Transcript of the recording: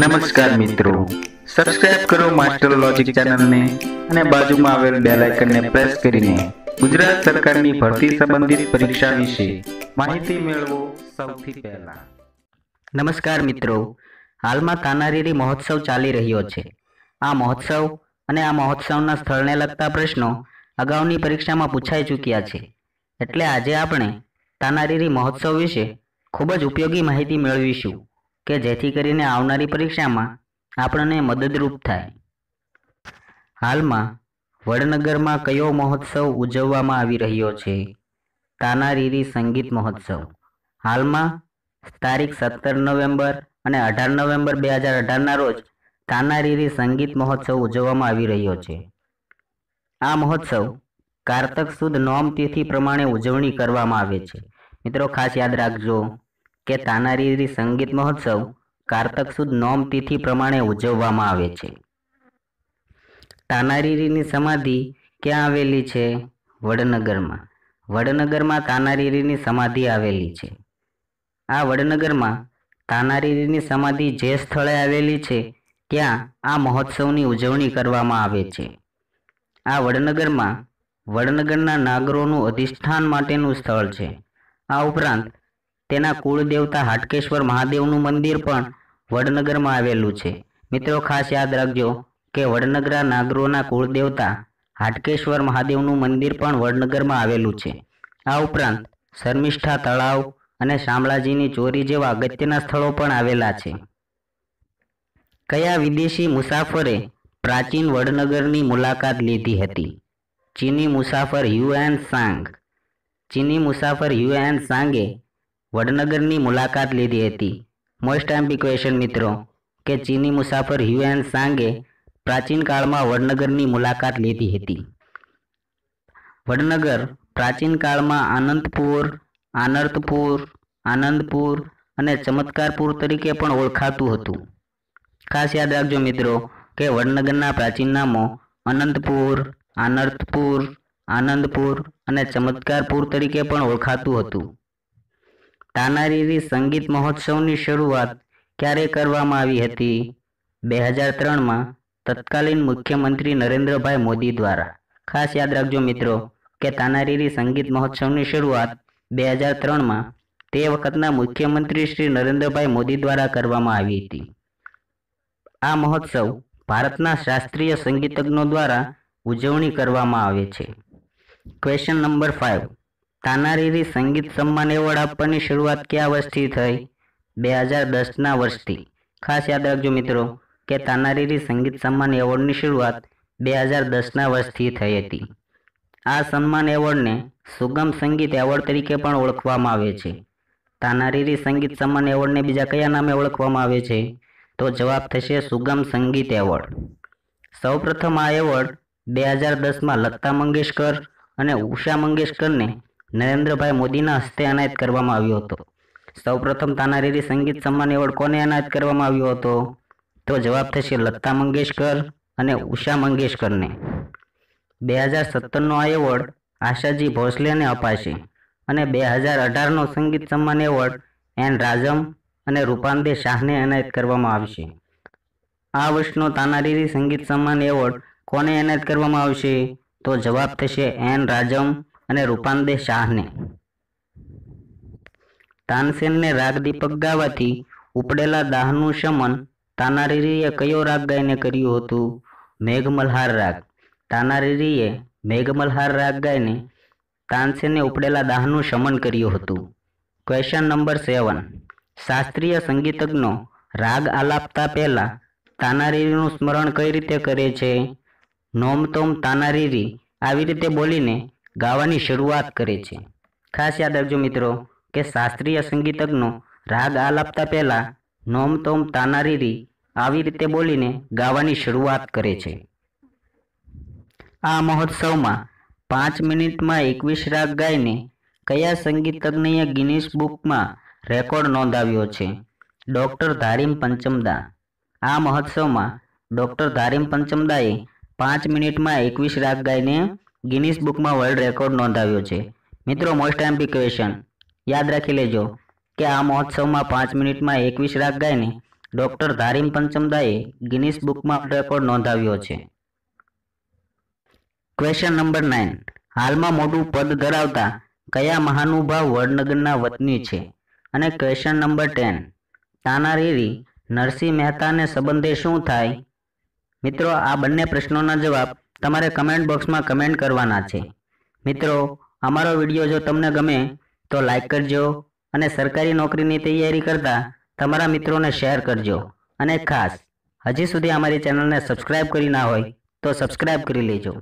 નમસ્કાર મિત્રો સબસ્ક્રાઇબ કરો માસ્ટર લોજિક ચેનલને અને બાજુમાં આવેલ બેલ આઇકનને પ્રેસ કરીને ગુજરાત સરકારની ભરતી સંબંધિત પરીક્ષા વિશે માહિતી મેળવો સૌથી પહેલા નમસ્કાર મિત્રો હાલમાં તાનારીરી મહોત્સવ ચાલી રહ્યો છે આ મહોત્સવ અને આ મહોત્સવના સ્થળને લગતા પ્રશ્નો અગાઉની પરીક્ષામાં પૂછાઈ ચૂક્યા છે એટલે આજે આપણે તાનારીરી મહોત્સવ વિશે ખૂબ જ ઉપયોગી માહિતી મેળવીશું કે જેથી કરીને આવનારી પરીક્ષામાં આપણને મદદરૂપ થાય હાલમાં વડનગરમાં કયો મહોત્સવ ઉજવવામાં આવી રહ્યો છે તાનારીરી સંગીત મહોત્સવ હાલમાં તારીખ સત્તર નવેમ્બર અને અઢાર નવેમ્બર બે હજાર અઢારના રોજ તાનારીરી સંગીત મહોત્સવ ઉજવવામાં આવી રહ્યો છે આ મહોત્સવ કારતક સુદ નોમ તિથિ પ્રમાણે ઉજવણી કરવામાં આવે છે મિત્રો ખાસ યાદ રાખજો કે તાનારીરી સંગીત મહોત્સવ કારતક સુદ નોમ તિથિ પ્રમાણે ઉજવવામાં આવે છે તાનારીરીની સમાધિ ક્યાં આવેલી છે વડનગરમાં વડનગરમાં તાનારીરીની સમાધિ આવેલી છે આ વડનગરમાં તાનારીરીની સમાધિ જે સ્થળે આવેલી છે ત્યાં આ મહોત્સવની ઉજવણી કરવામાં આવે છે આ વડનગરમાં વડનગરના નાગરોનું અધિષ્ઠાન માટેનું સ્થળ છે આ ઉપરાંત તેના કુળદેવતા હાટકેશ્વર મહાદેવનું મંદિર પણ વડનગરમાં આવેલું છે મિત્રો ખાસ યાદ રાખજો કે વડનગરા નાગરોના કુળદેવતા હાટકેશ્વર મહાદેવનું મંદિર પણ વડનગરમાં આવેલું છે આ ઉપરાંત શર્મિષ્ઠા તળાવ અને શામળાજીની ચોરી જેવા અગત્યના સ્થળો પણ આવેલા છે કયા વિદેશી મુસાફરે પ્રાચીન વડનગરની મુલાકાત લીધી હતી ચીની મુસાફર યુએન સાંગ ચીની મુસાફર યુએન સાંગે વડનગરની મુલાકાત લીધી હતી મોસ્ટ ટાઈમ ક્વેશ્ચન મિત્રો કે ચીની મુસાફર હ્યુએન સાંગે પ્રાચીનકાળમાં વડનગરની મુલાકાત લીધી હતી વડનગર પ્રાચીનકાળમાં આનંદપુર આનર્તપુર આનંદપુર અને ચમત્કારપુર તરીકે પણ ઓળખાતું હતું ખાસ યાદ રાખજો મિત્રો કે વડનગરના પ્રાચીન નામો અનંતપુર આનર્તપુર આનંદપુર અને ચમત્કારપુર તરીકે પણ ઓળખાતું હતું તાનારીરી સંગીત મહોત્સવની શરૂઆત ક્યારે કરવામાં આવી હતી બે હજાર ત્રણમાં તત્કાલીન મુખ્યમંત્રી નરેન્દ્રભાઈ મોદી દ્વારા ખાસ યાદ રાખજો મિત્રો કે તાનારીરી સંગીત મહોત્સવની શરૂઆત બે હજાર ત્રણમાં તે વખતના મુખ્યમંત્રી શ્રી નરેન્દ્રભાઈ મોદી દ્વારા કરવામાં આવી હતી આ મહોત્સવ ભારતના શાસ્ત્રીય સંગીતજ્ઞો દ્વારા ઉજવણી કરવામાં આવે છે ક્વેશ્ચન નંબર ફાઇવ તાનારીરી સંગીત સન્માન એવોર્ડ આપવાની શરૂઆત કયા વર્ષથી થઈ બે હજાર દસના વર્ષથી ખાસ યાદ રાખજો મિત્રો કે તાનારીરી સંગીત સન્માન એવોર્ડની શરૂઆત બે હજાર દસના વર્ષથી થઈ હતી આ સન્માન એવોર્ડને સુગમ સંગીત એવોર્ડ તરીકે પણ ઓળખવામાં આવે છે તાનારીરી સંગીત સન્માન એવોર્ડને બીજા કયા નામે ઓળખવામાં આવે છે તો જવાબ થશે સુગમ સંગીત એવોર્ડ સૌપ્રથમ આ એવોર્ડ બે હજાર દસમાં લતા મંગેશકર અને ઉષા મંગેશકરને નરેન્દ્રભાઈ મોદીના હસ્તે અનાયત કરવામાં આવ્યો હતો સૌપ્રથમ તાનારીરી સંગીત સન્માન એવોર્ડ કોને એનાયત કરવામાં આવ્યો હતો તો જવાબ થશે લતા મંગેશકર અને ઉષા મંગેશકરને બે હજાર સત્તરનો આ એવોર્ડ આશાજી ભોસલેને અપાશે અને બે હજાર અઢારનો સંગીત સન્માન એવોર્ડ એન રાજમ અને રૂપાંતે શાહને એનાયત કરવામાં આવશે આ વર્ષનો તાનારીરી સંગીત સન્માન એવોર્ડ કોને એનાયત કરવામાં આવશે તો જવાબ થશે એન રાજમ અને રૂપાંદે શાહને તાનસેનને રાગ દીપક ગાવાથી ઉપડેલા દાહનું શમન તાનારીરીએ કયો રાગ ગાઈને કર્યું હતું મેઘમલહાર રાગ તાનારીરીએ મેઘમલહાર રાગ ગાઈને તાનસેને ઉપડેલા દાહનું શમન કર્યું હતું ક્વેશ્ચન નંબર સેવન શાસ્ત્રીય સંગીતજ્ઞો રાગ આલાપતા પહેલાં તાનારીરીનું સ્મરણ કઈ રીતે કરે છે નોમતોમ તાનારીરી આવી રીતે બોલીને ગાવાની શરૂઆત કરે છે ખાસ યાદ રાખજો મિત્રો કે શાસ્ત્રીય સંગીતજ્ઞો રાગ આલાપતા પહેલાં નોમ તોમ તાનારીરી આવી રીતે બોલીને ગાવાની શરૂઆત કરે છે આ મહોત્સવમાં પાંચ મિનિટમાં એકવીસ રાગ ગાઈને કયા સંગીતજ્ઞએ ગિનિસ બુકમાં રેકોર્ડ નોંધાવ્યો છે ડૉક્ટર ધારીમ પંચમદા આ મહોત્સવમાં ડૉક્ટર ધારીમ પંચમદાએ પાંચ મિનિટમાં એકવીસ રાગ ગાઈને ગિનિસ બુકમાં વર્લ્ડ રેકોર્ડ નોંધાવ્યો છે મિત્રો મોસ્ટ એમ્પી ક્વેશ્ચન યાદ રાખી લેજો કે આ મહોત્સવમાં પાંચ મિનિટમાં એકવીસ રાગ ગાઈને ડૉક્ટર ધારીમ પંચમદાએ ગિનિસ બુકમાં રેકોર્ડ નોંધાવ્યો છે ક્વેશ્ચન નંબર નાઇન હાલમાં મોટું પદ ધરાવતા કયા મહાનુભાવ વડનગરના વતની છે અને question number ten Tanariri Narsinh મહેતાને સંબંધે શું થાય મિત્રો આ બંને પ્રશ્નોના જવાબ તમારે કમેન્ટ બોક્સમાં કમેન્ટ કરવાના છે મિત્રો અમારો વિડીયો જો તમને ગમે તો લાઇક કરજો અને સરકારી નોકરીની તૈયારી કરતા તમારા મિત્રોને શેર કરજો અને ખાસ હજી સુધી અમારી ચેનલને સબસ્ક્રાઇબ કરી ના હોય તો સબસ્ક્રાઇબ કરી લેજો